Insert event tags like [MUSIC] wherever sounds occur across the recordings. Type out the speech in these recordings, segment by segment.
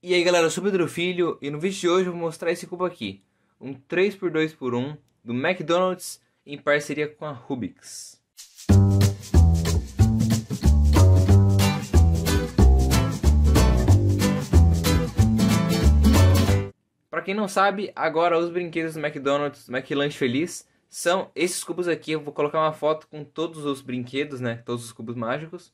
E aí galera, eu sou o Pedro Filho e no vídeo de hoje eu vou mostrar esse cubo aqui Um 3x2x1 do McDonald's em parceria com a Rubik's Para quem não sabe, agora os brinquedos do McDonald's, do McLanche Feliz São esses cubos aqui, eu vou colocar uma foto com todos os brinquedos, né, todos os cubos mágicos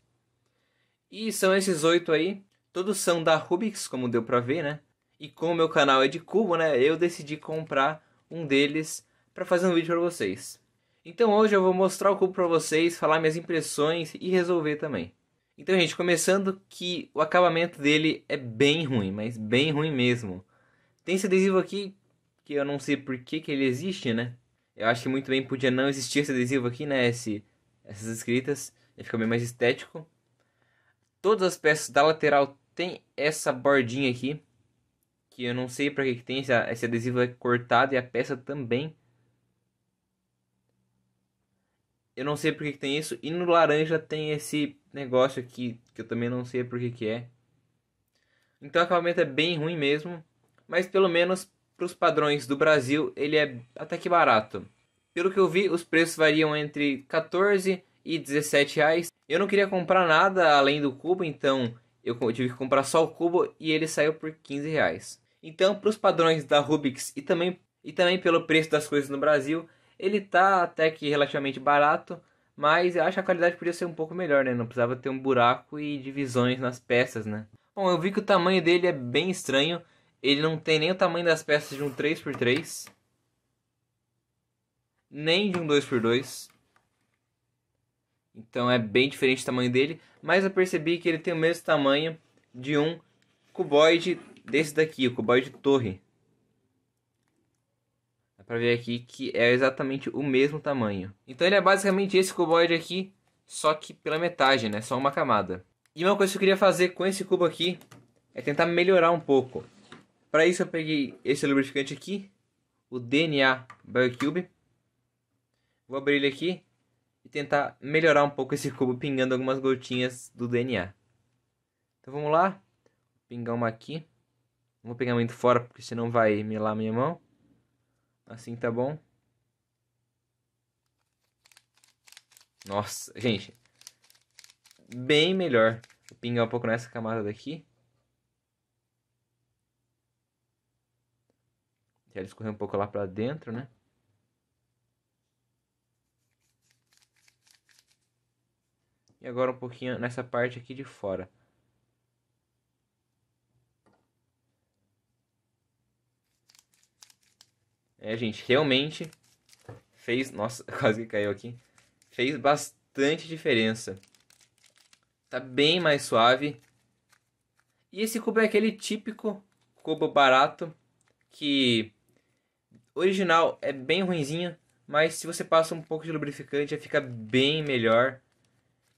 E são esses oito aí Todos são da Rubix, como deu pra ver, né? E como o meu canal é de cubo, né? Eu decidi comprar um deles para fazer um vídeo pra vocês. Então hoje eu vou mostrar o cubo pra vocês, falar minhas impressões e resolver também. Então, gente, começando que o acabamento dele é bem ruim, mas bem ruim mesmo. Tem esse adesivo aqui, que eu não sei por que, que ele existe, né? Eu acho que muito bem podia não existir esse adesivo aqui, né? Esse, essas escritas. Ele fica bem mais estético. Todas as peças da lateral tem essa bordinha aqui, que eu não sei para que, que tem, esse adesivo é cortado e a peça também. Eu não sei porque que tem isso. E no laranja tem esse negócio aqui, que eu também não sei porque que é. Então o acabamento é bem ruim mesmo, mas pelo menos para os padrões do Brasil ele é até que barato. Pelo que eu vi, os preços variam entre 14 e 17 reais. Eu não queria comprar nada além do cubo, então eu tive que comprar só o cubo e ele saiu por 15 reais. Então, para os padrões da Rubik's e também, e também pelo preço das coisas no Brasil, ele tá até que relativamente barato, mas eu acho que a qualidade podia ser um pouco melhor, né? Não precisava ter um buraco e divisões nas peças, né? Bom, eu vi que o tamanho dele é bem estranho. Ele não tem nem o tamanho das peças de um 3x3, nem de um 2x2. Então é bem diferente o tamanho dele, mas eu percebi que ele tem o mesmo tamanho de um cuboide desse daqui, o cuboide torre. Dá pra ver aqui que é exatamente o mesmo tamanho. Então ele é basicamente esse cuboide aqui, só que pela metade, né? Só uma camada. E uma coisa que eu queria fazer com esse cubo aqui é tentar melhorar um pouco. Para isso eu peguei esse lubrificante aqui, o DNA Biocube. Vou abrir ele aqui e tentar melhorar um pouco esse cubo pingando algumas gotinhas do DNA. Então vamos lá. Vou pingar uma aqui. Não vou pegar muito fora porque senão vai melar minha mão. Assim tá bom. Nossa, gente. Bem melhor. Vou pingar um pouco nessa camada daqui. Já escorrer um pouco lá pra dentro, né? e agora um pouquinho nessa parte aqui de fora. É, gente, realmente fez. Nossa, [LAUGHS] quase que caiu aqui. Fez bastante diferença. Tá bem mais suave. E esse cubo é aquele típico cubo barato que original é bem ruinzinho, mas se você passa um pouco de lubrificante, fica bem melhor.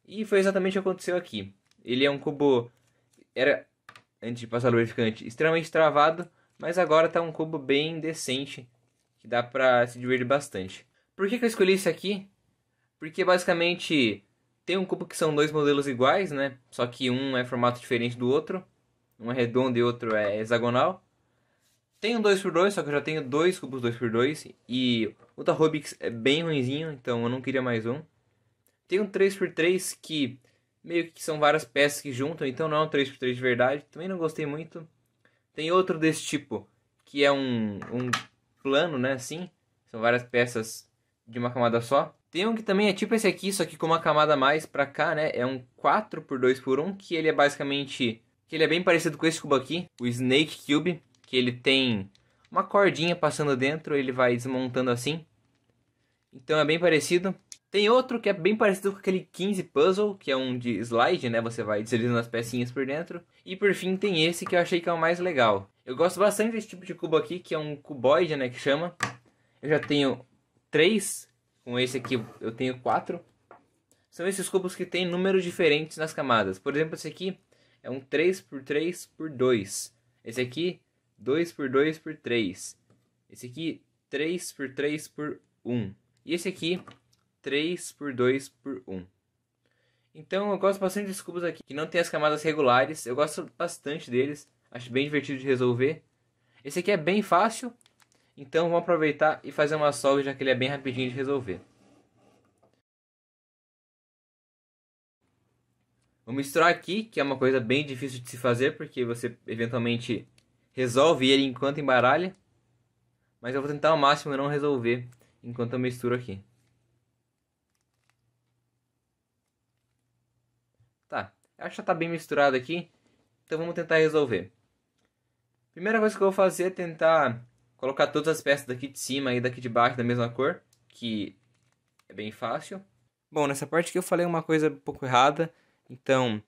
E foi exatamente o que aconteceu aqui. Ele é um cubo. Era, antes de passar o lubrificante, extremamente travado, mas agora está um cubo bem decente, que dá para se divertir bastante. Por que, que eu escolhi isso aqui? Porque basicamente tem um cubo que são dois modelos iguais, né? Só que um é formato diferente do outro. Um é redondo e outro é hexagonal. tem um 2x2, só que eu já tenho dois cubos 2x2. E o da Rubik's é bem ruimzinho, então eu não queria mais um. Tem um 3x3 que meio que são várias peças que juntam, então não é um 3x3 de verdade. Também não gostei muito. Tem outro desse tipo, que é um, um plano, né, assim. São várias peças de uma camada só. Tem um que também é tipo esse aqui, só que com uma camada mais pra cá, né? É um 4 por 2 por 1 que ele é basicamente... Que ele é bem parecido com esse cubo aqui, o Snake Cube. Que ele tem uma cordinha passando dentro, ele vai desmontando assim. Então é bem parecido. Tem outro que é bem parecido com aquele 15 Puzzle, que é um de slide, né? Você vai deslizando as pecinhas por dentro. E por fim tem esse que eu achei que é o mais legal. Eu gosto bastante desse tipo de cubo aqui, que é um cuboide, né? Que chama. Eu já tenho três. Com esse aqui eu tenho quatro. São esses cubos que tem números diferentes nas camadas. Por exemplo, esse aqui é um 3 por 3 por 2. Esse aqui, 2 por 2 por 3. Esse aqui, 3 por 3 por 1. E esse aqui 3 por 2 por 1. Então eu gosto bastante dos cubos aqui, que não tem as camadas regulares. Eu gosto bastante deles, acho bem divertido de resolver. Esse aqui é bem fácil, então vamos aproveitar e fazer uma solve, já que ele é bem rapidinho de resolver. Vou misturar aqui, que é uma coisa bem difícil de se fazer, porque você eventualmente resolve ele enquanto embaralha. Mas eu vou tentar ao máximo não resolver enquanto eu misturo aqui. Acho que já tá bem misturado aqui. Então vamos tentar resolver. Primeira coisa que eu vou fazer é tentar colocar todas as peças daqui de cima e daqui de baixo da mesma cor, que é bem fácil. Bom, nessa parte aqui eu falei uma coisa um pouco errada, então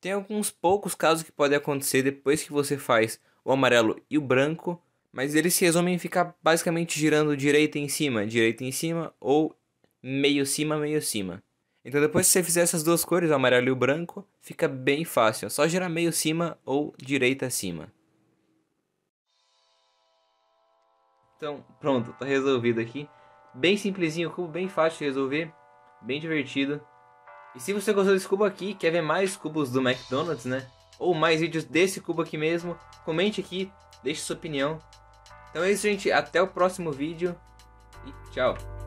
tem alguns poucos casos que podem acontecer depois que você faz o amarelo e o branco, mas eles se resumem em ficar basicamente girando direita em cima, direita em cima ou meio cima, meio cima. Então depois que você fizer essas duas cores, o amarelo e o branco, fica bem fácil. É só girar meio cima ou direita acima. Então pronto, tá resolvido aqui. Bem simplesinho o cubo, bem fácil de resolver, bem divertido. E se você gostou desse cubo aqui, quer ver mais cubos do McDonald's, né? Ou mais vídeos desse cubo aqui mesmo, comente aqui, deixe sua opinião. Então é isso, gente. Até o próximo vídeo e tchau.